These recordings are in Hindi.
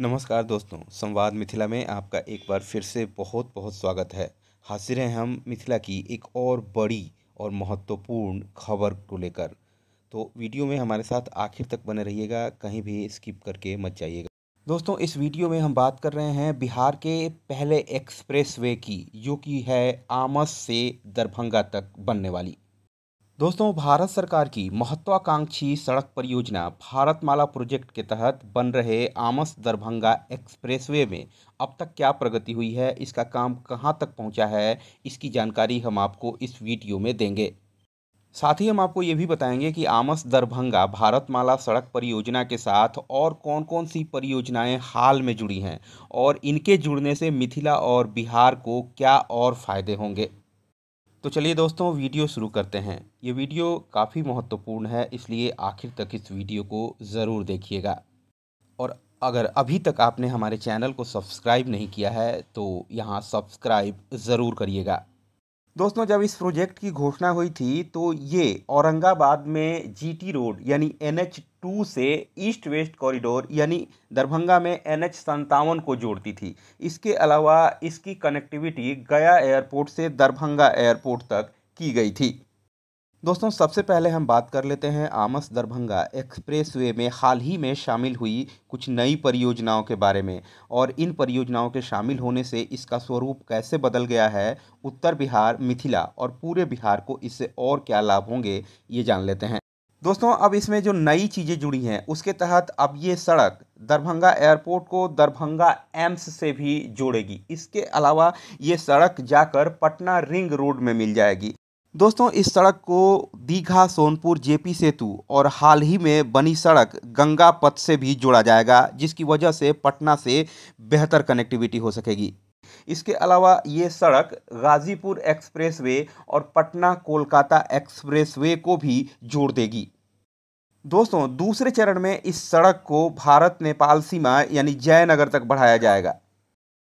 नमस्कार दोस्तों संवाद मिथिला में आपका एक बार फिर से बहुत बहुत स्वागत है हाजिर हैं हम मिथिला की एक और बड़ी और महत्वपूर्ण खबर को लेकर तो वीडियो में हमारे साथ आखिर तक बने रहिएगा कहीं भी स्किप करके मत जाइएगा दोस्तों इस वीडियो में हम बात कर रहे हैं बिहार के पहले एक्सप्रेस वे की जो कि है आमस से दरभंगा तक बनने वाली दोस्तों भारत सरकार की महत्वाकांक्षी सड़क परियोजना भारतमाला प्रोजेक्ट के तहत बन रहे आमस दरभंगा एक्सप्रेसवे में अब तक क्या प्रगति हुई है इसका काम कहां तक पहुंचा है इसकी जानकारी हम आपको इस वीडियो में देंगे साथ ही हम आपको ये भी बताएंगे कि आमस दरभंगा भारतमाला सड़क परियोजना के साथ और कौन कौन सी परियोजनाएं हाल में जुड़ी हैं और इनके जुड़ने से मिथिला और बिहार को क्या और फ़ायदे होंगे तो चलिए दोस्तों वीडियो शुरू करते हैं ये वीडियो काफ़ी महत्वपूर्ण है इसलिए आखिर तक इस वीडियो को ज़रूर देखिएगा और अगर अभी तक आपने हमारे चैनल को सब्सक्राइब नहीं किया है तो यहाँ सब्सक्राइब ज़रूर करिएगा दोस्तों जब इस प्रोजेक्ट की घोषणा हुई थी तो ये औरंगाबाद में जीटी रोड यानी एनएच टू से ईस्ट वेस्ट कॉरिडोर यानी दरभंगा में एन एच संतावन को जोड़ती थी इसके अलावा इसकी कनेक्टिविटी गया एयरपोर्ट से दरभंगा एयरपोर्ट तक की गई थी दोस्तों सबसे पहले हम बात कर लेते हैं आमस दरभंगा एक्सप्रेसवे में हाल ही में शामिल हुई कुछ नई परियोजनाओं के बारे में और इन परियोजनाओं के शामिल होने से इसका स्वरूप कैसे बदल गया है उत्तर बिहार मिथिला और पूरे बिहार को इससे और क्या लाभ होंगे ये जान लेते हैं दोस्तों अब इसमें जो नई चीज़ें जुड़ी हैं उसके तहत अब ये सड़क दरभंगा एयरपोर्ट को दरभंगा एम्स से भी जोड़ेगी इसके अलावा ये सड़क जाकर पटना रिंग रोड में मिल जाएगी दोस्तों इस सड़क को दीघा सोनपुर जेपी सेतु और हाल ही में बनी सड़क गंगा पथ से भी जोड़ा जाएगा जिसकी वजह से पटना से बेहतर कनेक्टिविटी हो सकेगी इसके अलावा ये सड़क गाजीपुर एक्सप्रेसवे और पटना कोलकाता एक्सप्रेसवे को भी जोड़ देगी दोस्तों दूसरे चरण में इस सड़क को भारत नेपाल सीमा यानी जयनगर तक बढ़ाया जाएगा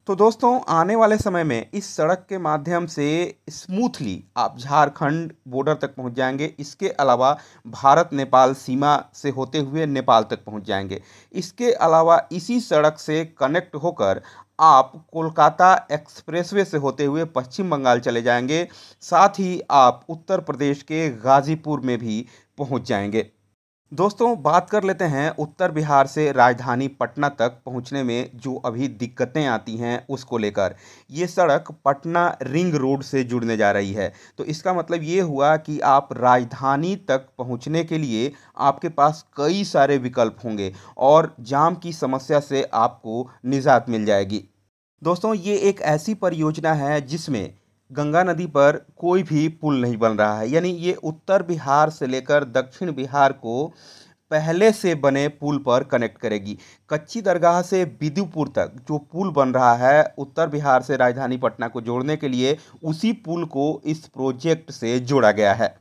तो दोस्तों आने वाले समय में इस सड़क के माध्यम से स्मूथली आप झारखंड बॉर्डर तक पहुंच जाएंगे इसके अलावा भारत नेपाल सीमा से होते हुए नेपाल तक पहुंच जाएंगे इसके अलावा इसी सड़क से कनेक्ट होकर आप कोलकाता एक्सप्रेसवे से होते हुए पश्चिम बंगाल चले जाएंगे साथ ही आप उत्तर प्रदेश के गाज़ीपुर में भी पहुंच जाएंगे दोस्तों बात कर लेते हैं उत्तर बिहार से राजधानी पटना तक पहुंचने में जो अभी दिक्कतें आती हैं उसको लेकर ये सड़क पटना रिंग रोड से जुड़ने जा रही है तो इसका मतलब ये हुआ कि आप राजधानी तक पहुंचने के लिए आपके पास कई सारे विकल्प होंगे और जाम की समस्या से आपको निजात मिल जाएगी दोस्तों ये एक ऐसी परियोजना है जिसमें गंगा नदी पर कोई भी पुल नहीं बन रहा है यानी ये उत्तर बिहार से लेकर दक्षिण बिहार को पहले से बने पुल पर कनेक्ट करेगी कच्ची दरगाह से बिदुपुर तक जो पुल बन रहा है उत्तर बिहार से राजधानी पटना को जोड़ने के लिए उसी पुल को इस प्रोजेक्ट से जोड़ा गया है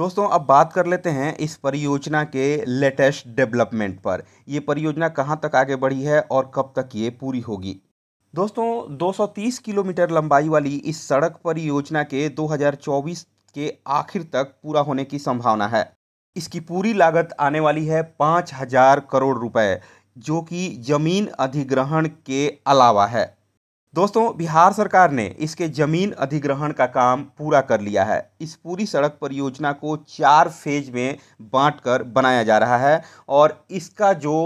दोस्तों अब बात कर लेते हैं इस परियोजना के लेटेस्ट डेवलपमेंट पर यह परियोजना कहाँ तक आगे बढ़ी है और कब तक ये पूरी होगी दोस्तों 230 किलोमीटर लंबाई वाली इस सड़क परियोजना के 2024 के आखिर तक पूरा होने की संभावना है इसकी पूरी लागत आने वाली है पाँच हजार करोड़ रुपए जो कि जमीन अधिग्रहण के अलावा है दोस्तों बिहार सरकार ने इसके जमीन अधिग्रहण का काम पूरा कर लिया है इस पूरी सड़क परियोजना को चार फेज में बांटकर बनाया जा रहा है और इसका जो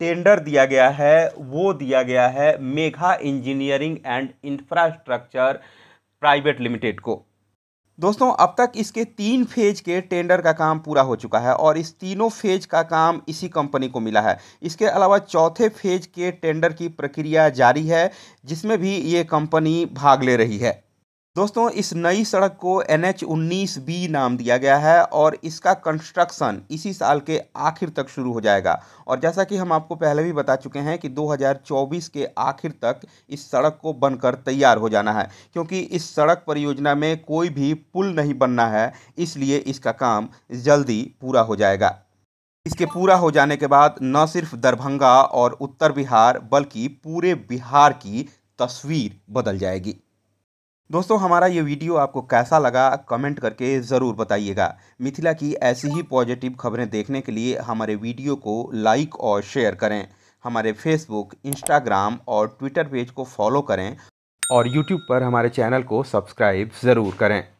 टेंडर दिया गया है वो दिया गया है Megha engineering and infrastructure private limited को दोस्तों अब तक इसके तीन फेज के टेंडर का काम पूरा हो चुका है और इस तीनों फेज का काम इसी कंपनी को मिला है इसके अलावा चौथे फेज के टेंडर की प्रक्रिया जारी है जिसमें भी ये कंपनी भाग ले रही है दोस्तों इस नई सड़क को एन एच उन्नीस बी नाम दिया गया है और इसका कंस्ट्रक्शन इसी साल के आखिर तक शुरू हो जाएगा और जैसा कि हम आपको पहले भी बता चुके हैं कि 2024 के आखिर तक इस सड़क को बनकर तैयार हो जाना है क्योंकि इस सड़क परियोजना में कोई भी पुल नहीं बनना है इसलिए इसका काम जल्दी पूरा हो जाएगा इसके पूरा हो जाने के बाद न सिर्फ दरभंगा और उत्तर बिहार बल्कि पूरे बिहार की तस्वीर बदल जाएगी दोस्तों हमारा ये वीडियो आपको कैसा लगा कमेंट करके ज़रूर बताइएगा मिथिला की ऐसी ही पॉजिटिव खबरें देखने के लिए हमारे वीडियो को लाइक और शेयर करें हमारे फेसबुक इंस्टाग्राम और ट्विटर पेज को फॉलो करें और यूट्यूब पर हमारे चैनल को सब्सक्राइब ज़रूर करें